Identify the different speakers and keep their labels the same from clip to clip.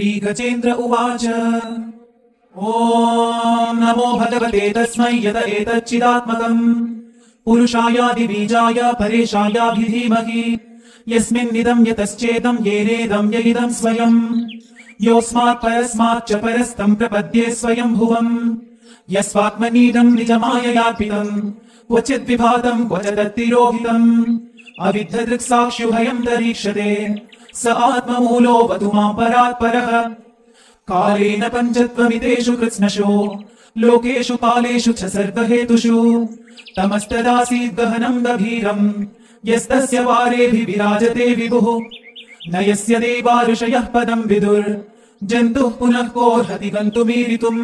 Speaker 1: श्रीगजेन्द्र उवाच ओ नमो भगवते तस्मै यत एतच्चिदात्मकम् पुरुषायादिबीजाय परेशायाभिधीमहि यस्मिन् निदम् यतश्चेदम् येरेदम् य इदम् स्वयम् योऽस्मात् परस्माच्च परस्तम् प्रपद्ये स्वयं यस्वात्मनीदम् निजमाय यात्मितम् क्वचित् विभातम् क्वच तत्तिरोहितम् दरीक्षते सआत्ममूलो वधु मां परात्परः कालेन पञ्चत्वमितेषु कृत्स्नशो लोकेषु पालेषु च सर्वहेतुषु तमस्तदासीद् गहनम् दभीरम् यस्तस्य वारेभि विराजते विभुः न यस्य देवा पदम् विदुर् जन्तुः पुनः कोऽर्हति गन्तुमीरितुम्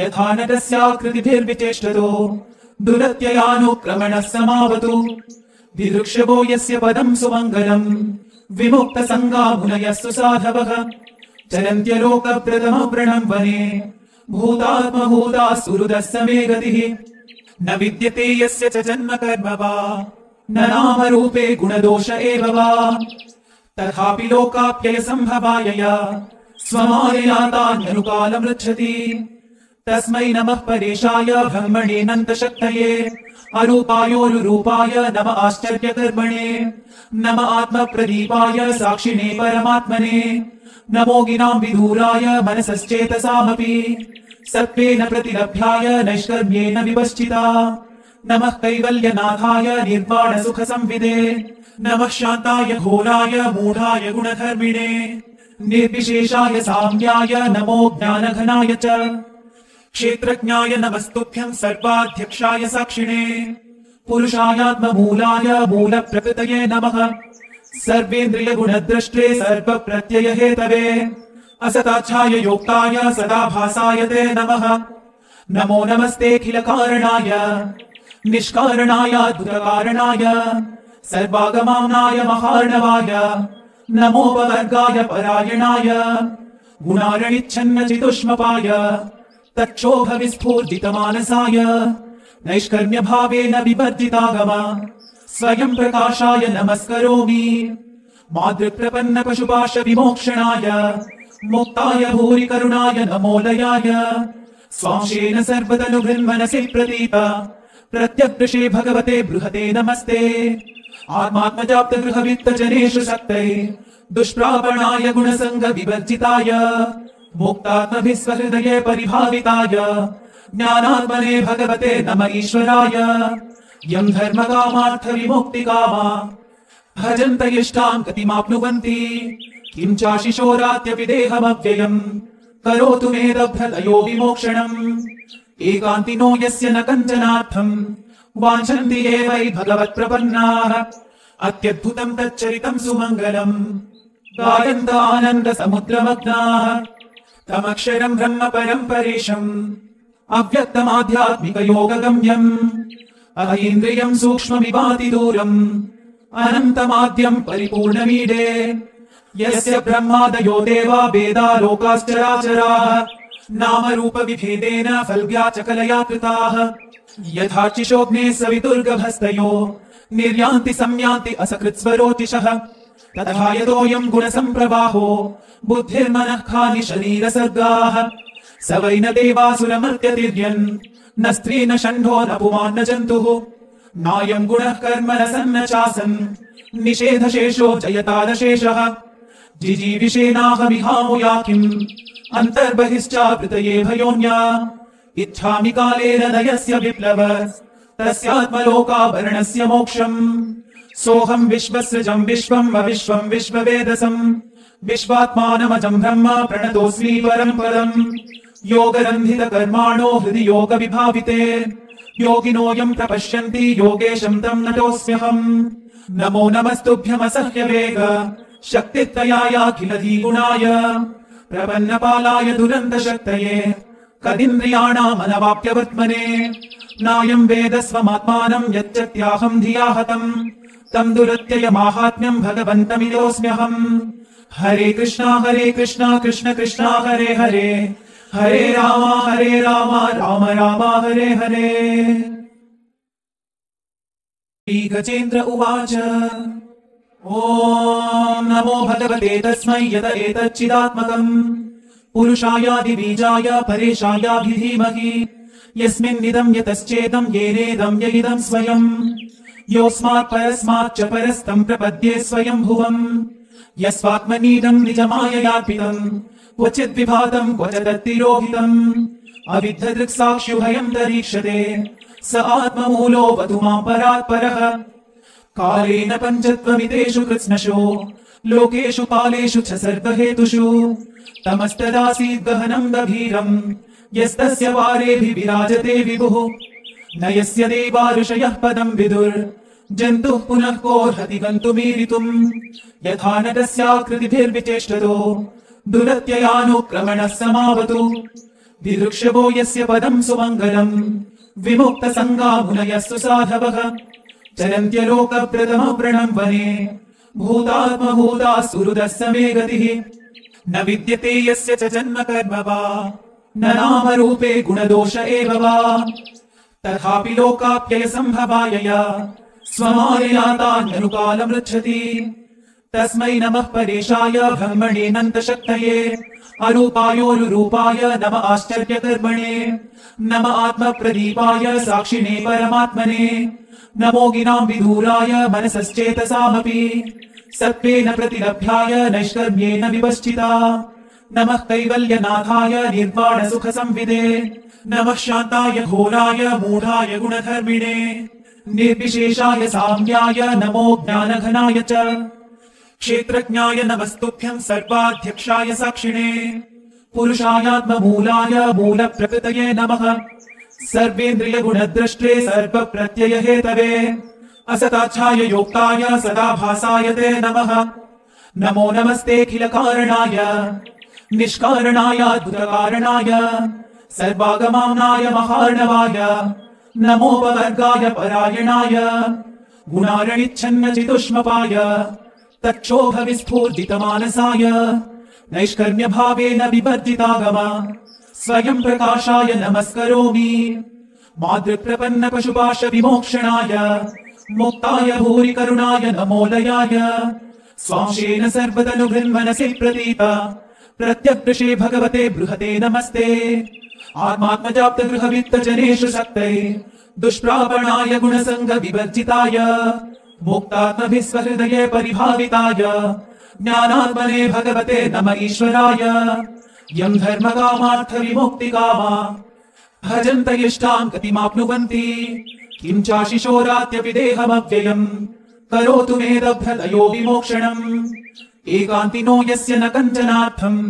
Speaker 1: यथा नटस्याकृतिभिर्विचेष्टतो दुरत्ययानुक्रमणः समावतु दिदृक्ष्यवो यस्य पदम् सुमङ्गलम् विमुक्तसङ्गामुनयः साधवः चलन्त्य लोकप्रतमवृणम् वने भूतात्मभूतास्तुद समे गतिः न विद्यते यस्य च जन्म कर्म वा न नामरूपे गुणदोष एव वा तथापि लोकाप्यय सम्भवाय स्वमाय तस्मै नमः परेशाय ब्रह्मणे नन्तशक्तये अरूपायोरूपाय नम आश्चर्यकर्मणे आत्मप्रदीपाय साक्षिणे परमात्मने नमोगिनां गिनाम् विधूराय मनसश्चेतसामपि सत्त्वेन प्रतिलभ्याय नैष्कर्म्येण विपश्चिता नमः कैवल्यनाथाय निर्वाणसुखसंविदे नमः शान्ताय घोराय मूढाय गुणधर्मिणे निर्विशेषाय साम्याय नमो ज्ञानघनाय च क्षेत्रज्ञाय नमस्तुभ्यम् सर्वाध्यक्षाय साक्षिणे पुरुषाय द्रष्टे सर्वेतवे असदायुक्ताय सदा भासाय ते नमः नमो नमस्तेखिलकारणाय निष्कारणाय धुरकारणाय सर्वागमानाय महार्णवाय नमोपवर्गाय परायणाय गुणारिच्छन्न चिदुष्मपाय क्षोभ विस्फूर्जित मानसाय नैष्कर्म्यभावेन विवर्जितागम स्वयं प्रकाशाय नमस्करोमि मातृप्रपन्न पशुपाश विमोक्षणाय भूरिकरुणाय न मोदयाय स्वाश्येन सर्वतनु भृन्मनसि भगवते बृहते नमस्ते आमात्मजाप्त गृहवित्त जनेषु दुष्प्रापणाय गुणसङ्ग मोक्तात्मभिः स्वहृदये परिभाविताय ज्ञानात्मने भगवते ईश्वराय यम् धर्मकामार्थविमुक्तिकामा भजन्त इष्टाम् गतिमाप्नुवन्ति किं चाशिशोरात्यपि देहमव्ययम् करोतु वेदभ्रतयो विमोक्षणम् एकान्तिनो यस्य न कञ्चनार्थम् वाञ्छन्ति एवै भगवत्प्रपन्नाः अत्यद्भुतम् तच्चरितम् सुमङ्गलम् गायन्तानन्द समुद्रमग्नाः तमक्षरम् ब्रह्म परम् परिशम् सूक्ष्ममिवाति दूरम् अनन्तमाद्यम् यस्य ब्रह्मादयो देवा वेदा लोकाश्चराचराः नामरूप विभेदेन फल्व्या च कलया कृताः यथा चिशोग्ने सवितुर्गभस्तयो निर्यान्ति सम्यान्ति असकृत्स्वरोचिषः तथा यतोऽयम् गुणसम्प्रवाहो बुद्धिर्मनः खानि शरीरसर्गाः स वै न देवासुरमर्त्यतिर्यन् न स्त्री न षण्ढो जन्तुः नायम् गुणः कर्म न सन्न चासन् निषेधशेषो जयतादशेषः जिजीविषेनाहमिहामु या किम् अन्तर्बहिश्चावृतये भयोन्या इच्छामि कालेन नयस्य विप्लव तस्यात्मलोकाभरणस्य मोक्षम् सोऽहम् विश्वस्य जम् विश्वम् अविश्वम् विश्ववेदसम् विश्वात्मानमजम् ब्रह्म प्रणतोऽस्मि परम् परम् योगरन्ध्रित कर्माणो हृदि योग विभाविते योगिनोऽयम् प्रपश्यन्ति योगे शब्दम् नतोऽस्यमस्तुभ्यमसह्यवेद शक्तित्रयायखिल शक्तित्रयायाखिलधीगुणाय प्रपन्नपालाय दुरन्तशक्तये कदिन्द्रियाणामनवाप्यवर्त्मने नायम् वेद स्वमात्मानम् यच्चत्याहम् धियाहतम् तम् दुरत्यय माहात्म्यम् भगवन्तमिदोऽस्म्यहम् हरे कृष्णा हरे कृष्णा कृष्ण कृष्णा हरे हरे
Speaker 2: हरे रामा हरे रामा
Speaker 1: राम रामा हरे हरे गजेन्द्र उवाच ॐ नमो भगवते तस्मै यत एतच्चिदात्मकम् पुरुषायादिबीजाय परेशायाभिधीमहि यस्मिन् यतश्चेदम् येनेदम् येनेदं यदिदम् स्वयम् योऽस्मात् परस्माच्च परस्तम् प्रपद्ये स्वयम्भुवम् यस्वात्मनीदम् निजमाययार्पितम् क्वचिद्विभातम् क्वच तत्तिरोहितम् अविद्धदृक्साक्ष्युभयम् दरीक्षते स आत्ममूलो वधु माम् परात्परः कालेन पञ्चत्वमितेषु कृत्स्नशो लोकेषु पालेषु च सर्वहेतुषु तमस्तदासीद् गहनम् गभीरम् यस्तस्य वारेभिः विभुः न यस्य देवारुषयः पदम् विदुर् जन्तुः पुनः को हृदि गन्तुमीरितुम् यथा न तस्याकृतिभिर्विचेष्टुरत्ययानुक्रमणः समावतु विदृक्षवो यस्य पदम् सुमङ्गलम् विमुक्तसङ्गामुनयः सुसाधवः चलन्त्यलोकप्रथमवृणम् वने भूतात्मभूता सुहृदस्य गतिः न विद्यते यस्य च जन्म कर्म वा न नाम गुणदोष एव वा तथापि लोकाप्यय नमः परेशाय ब्रह्मणे नन्दशक्योरुरूपाय नमः आश्चर्य कर्मणे नमः आत्मप्रदीपाय साक्षिणे परमात्मने नमो गिनाम् विदूराय मनसश्चेतसामपि सत्त्वेन प्रतिलभ्याय नैष्कर्म्येण विपश्चिता नमः कैवल्यनाथाय निर्वाणसुखसंविदे निर्वाण सुख संविदे नमः शान्ताय घोराय मूढाय गुणधर्मिणे निर्विशेषाय साम्याय नमो ज्ञानघनाय च क्षेत्रज्ञाय नमस्तुभ्यम् सर्वाध्यक्षाय साक्षिणे पुरुषायात्ममूलाय मूलप्रकृतये नमः सर्वेन्द्रियगुणद्रष्टे सर्वप्रत्यय हेतवे योक्ताय सदा भासाय ते नमः नमो नमस्तेऽखिलकारणाय निष्कारणाय अद्भुतकारणाय सर्वागमानाय महार्णवाय नमोपवर्गाय परायणाय गुणारणिच्छन्न चितुष्मपाय तक्षोभविस्फूर्जित मानसाय नैष्कर्म्यभावेन विमर्जितागम स्वयम् प्रकाशाय नमस्करोमि मातृप्रपन्न पशुपाश विमोक्षणाय मुक्ताय भूरिकरुणाय नमोलयाय स्वांशेन सर्वदनु प्रतीत प्रत्यकृषे भगवते बृहते नमस्ते आत्मात्मजाप्तगृहवित्तजनेषु शक्तैः दुष्प्रापणाय गुणसङ्गविवर्जिताय मुक्तात्मभिः स्वहृदये परिभाविताय ज्ञानात्मने भगवते नम ईश्वराय यम् धर्मकामार्थविमुक्तिकामा भजन्त इष्टाम् गतिमाप्नुवन्ति किम् चाशिशोरात्यपि देहमव्ययम् करोतु मेदभ्रतयो विमोक्षणम् एकान्तिनो यस्य न कञ्चनार्थम्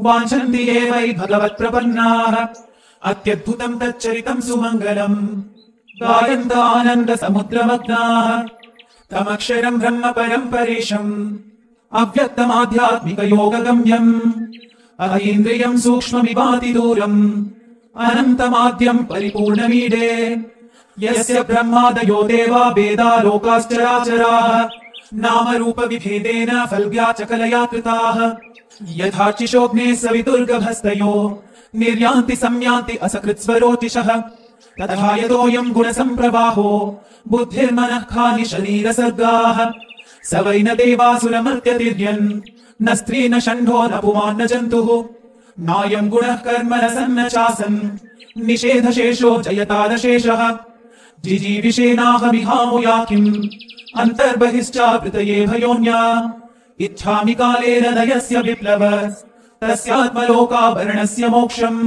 Speaker 1: वाञ्छन्ति ये वै भगवत्प्रपन्नाः अत्यद्भुतम् तच्चरितम् सुमङ्गलम् गायन्तानन्दसमुद्रमग्नाः तमक्षरम् ब्रह्म परम् परेशम् अव्यक्तमाध्यात्मिकयोगगम्यम् अतीन्द्रियम् सूक्ष्ममिवाति दूरम् अनन्तमाद्यम् परिपूर्णमीडे यस्य ब्रह्मादयो देवा वेदा लोकाश्चराचराः नामरूपविभेदेन फल्ज्ञा च कृताः यथाचिशोऽग्ने सवितुर्गभस्तयो निर्यान्ति संयान्ति असकृत्स्वरोचिषः तथा यतोऽयम् गुणसम्प्रवाहो बुद्धिर्मनः खानि शरीरसर्गाः स वै न देवासुरमर्त्यतिर्यन् न स्त्री न षण्ढो न पुमान् न जन्तुः नायम् गुणः कर्म न सन्न चासन् निषेधशेषो जयतादशेषः जिजीविषेनाहमिहामुया किम् अन्तर्बहिश्चावृतये भयोन्या इच्छामि काले हृदयस्य विप्लव तस्यात्मलोकाभरणस्य मोक्षम्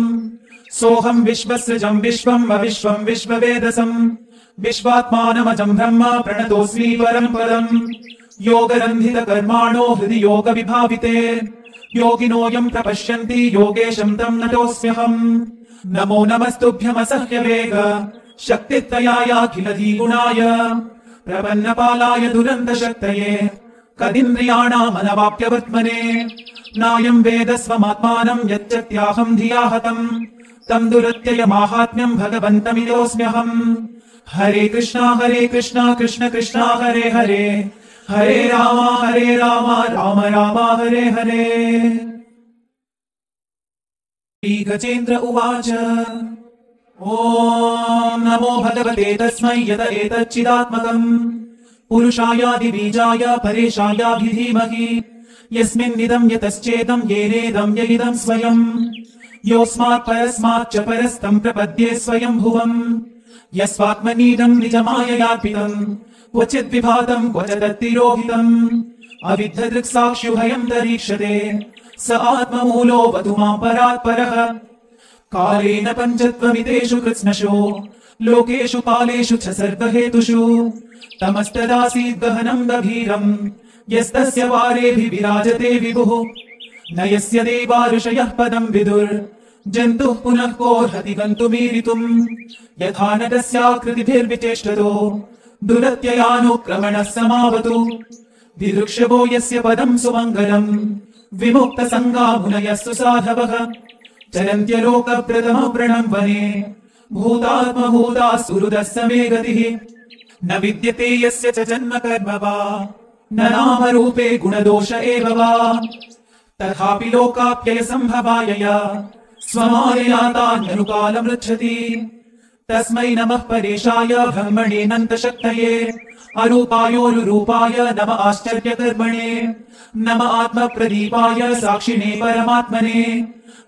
Speaker 1: सोऽहम् विश्वसृजम् अविश्वम् विश्ववेदसम् विश्वात्मानमजम् प्रणतोऽस्मि परम् परम् योगरन्धित कर्माणो हृदि योग विभाविते योगिनोऽयम् प्रपश्यन्ति योगे शन्तम् नटोऽस्म्यहम् नमो नमस्तुभ्यमसह्य वेग शक्तित्रयाय प्रपन्नपालाय दुरन्तशक्तये शक्तये कदिन्द्रियाणामनवाप्यवर्त्मने नायम् वेद स्वमात्मानम् यच्चत्याहम् धियाहतम् तम् दुरत्ययमाहात्म्यम् भगवन्तमिदोऽस्म्यहम् हरे कृष्ण हरे कृष्ण कृष्ण कृष्णा हरे हरे हरे राम हरे राम राम राम हरे हरे श्री गजेन्द्र उवाच ॐ नमो भगवते तस्मै यत एतच्चिदात्मकम् पुरुषायादिबीजाय परेशायाभि धीमहि यस्मिन्निदं यतश्चेदं येनेदं य इदं स्वयम् योऽस्मात् परस्माच्च परस्तं प्रपद्ये स्वयं भुवम् यस्वात्मनीदं निजमाययार्पितं क्वचिद्विभातं क्वचदत्तिरोहितम् अविद्धदृक्साक्ष्युभयं दरीक्षते स आत्ममूलो वधुमां परात्परः कालेन पञ्चत्वमितेषु कृत्स्नशो लोकेषु पालेषु च सर्वहेतुषु तमस्तदासीद्गहनम् गभीरम् यस्तस्य वारेभि विराजते विभुः न यस्य देवारुषयः पदम् विदुर् जन्तुः पुनः कोऽर्हति गन्तुमीरितुम् यथा न दुरत्ययानुक्रमणः समावतु दिवृक्षवो यस्य पदम् सुमङ्गलम् विमुक्तसङ्गामुनयः सुसाधवः चलन्त्य वने भूतात्मभूता सुहृदस्य मे गतिः न विद्यते यस्य च जन्म कर्म वा न नामरूपे गुणदोष एव वा तथापि लोकाप्यय सम्भवाय तस्मै नमः परेशाय ब्रह्मणे नन्तशक्तये अरूपायोरूपाय नम आश्चर्यकर्मणे नम आत्मप्रदीपाय साक्षिणे परमात्मने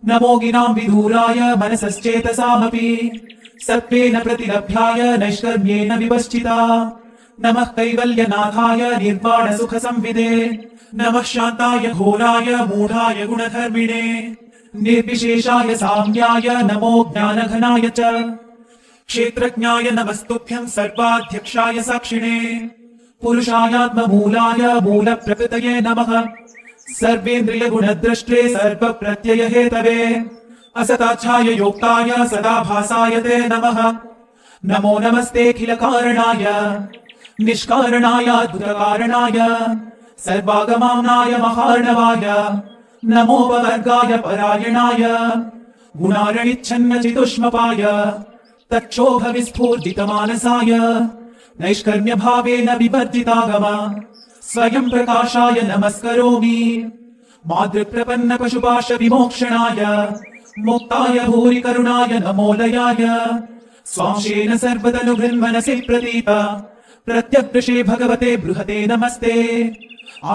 Speaker 1: नमो गिनाम् विधूराय मनसश्चेतसामपि सर्पेण प्रतिलभ्याय नैष्कर्म्येण विवश्चिता नमः कैवल्यनाथाय निर्वाण सुख संविदे नमः शान्ताय घोराय मूढाय गुणधर्मिणे निर्विशेषाय साम्याय नमो ज्ञानघनाय च क्षेत्रज्ञाय नमस्तुभ्यम् सर्वाध्यक्षाय साक्षिणे पुरुषायात्मूलाय मूलप्रकृतये नमः सर्वेन्द्रियगुणद्रष्टे सर्वप्रत्ययहेतवे प्रत्यय हेतवे सदा भासाय ते नमः नमो नमस्तेऽखिल कारणाय निष्कारणाय अद्भुतकारणाय सर्वागमानाय महार्णवाय नमोपवर्गाय परायणाय गुणारणिच्छन्न चिदुष्मपाय तक्षोभविस्फूर्जित नैष्कर्म्यभावेन विवर्जितागमा स्वयं प्रकाशाय नमस्करोमि मातृप्रपन्न पशुपाश विमोक्षणाय भूरिकरुणाय नु बृन्वनसि प्रतीप प्रत्यमस्ते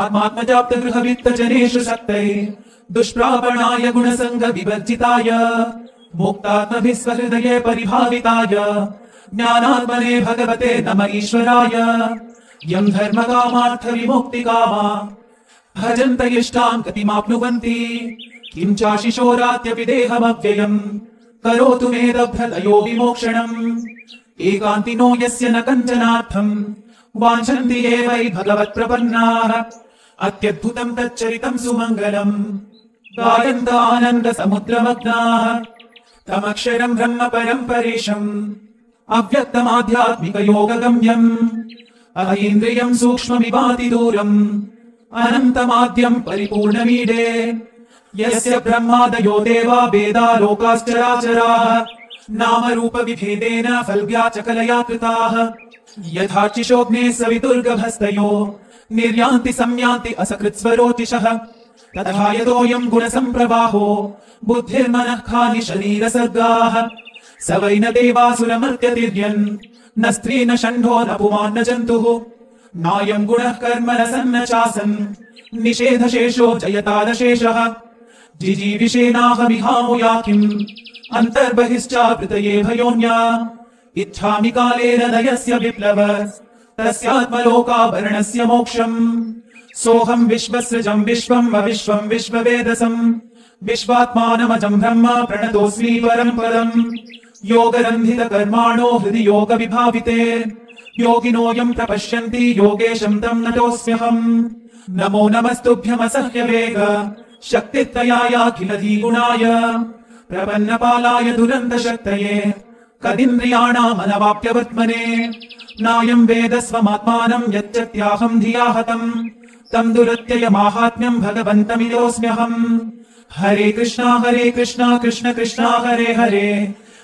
Speaker 1: आमात्मजाप्त गृहवित्त जनेषु सत्यै दुष्प्रापणाय गुणसङ्ग विवर्जिताय मुक्तात्मभिस्वहृदये परिभाविताय ज्ञानात्मने भगवते नमईश्वराय यम् धर्मकामार्थविमोक्तिकामा भजन्त इष्टाम् गतिमाप्नुवन्ति करोतु मेदभ्रतयो विमोक्षणम् एकान्तिनो यस्य न कञ्चनार्थम् एवै भगवत्प्रपन्नाः अत्यद्भुतम् तच्चरितम् सुमङ्गलम् बालन्दानन्द समुद्रमग्नाः तमक्षरम् ब्रह्म परम्परेशम् अव्यक्तमाध्यात्मिकयोगम्यम् अहैन्द्रियम् सूक्ष्ममिवाति दूरम् अनन्तमाद्यम् परिपूर्णमीडे यस्य ब्रह्मादयो देवा वेदा लोकाश्चराचराः नामरूपविभेदेन विभेदेन फल्व्या च कलया कृताः यथा चिशोग्ने निर्यान्ति सम्यान्ति असकृत्स्वरोचिषः तथा यतोऽयम् गुणसम्प्रवाहो बुद्धिर्मनः खानि शरीरसर्गाः स वैन देवासुरमर्त्यतिर्यन् न स्त्री न षण्ढो न पुमान् न जन्तुः नायम् गुणः कर्म न सन्न चासन् निषेधशेषो जयतादशेषः जिजीविषेनाहमिहामुया किम् अन्तर्बहिश्चावृतये भयोन्या इच्छामि कालेन दयस्य विप्लव तस्यात्मलोकाभरणस्य मोक्षम् सोऽहम् विश्वसृजम् विश्वम् अविश्वम् विश्ववेदसम् विश्वात्मानमजम् ब्रह्मा प्रणतोऽस्मि परम् पदम् योगरन्धितकर्माणो हृदि योगविभाविते योगिनोऽयम् प्रपश्यन्ति योगे शब्दम् नतोऽस्म्यहम् नमो नमस्तु शक्तित्रयायखिल प्रपन्नपालाय दुरन्तशक्तये कदिन्द्रियाणामनवाप्यवर्त्मने नायम् वेद स्वमात्मानम् यच्चत्याहम् धियाहतम् तम् दुरत्ययमाहात्म्यम् भगवन्तमिदोऽस्म्यहम् हरे कृष्णा हरे कृष्णा कृष्ण कृष्णा हरे हरे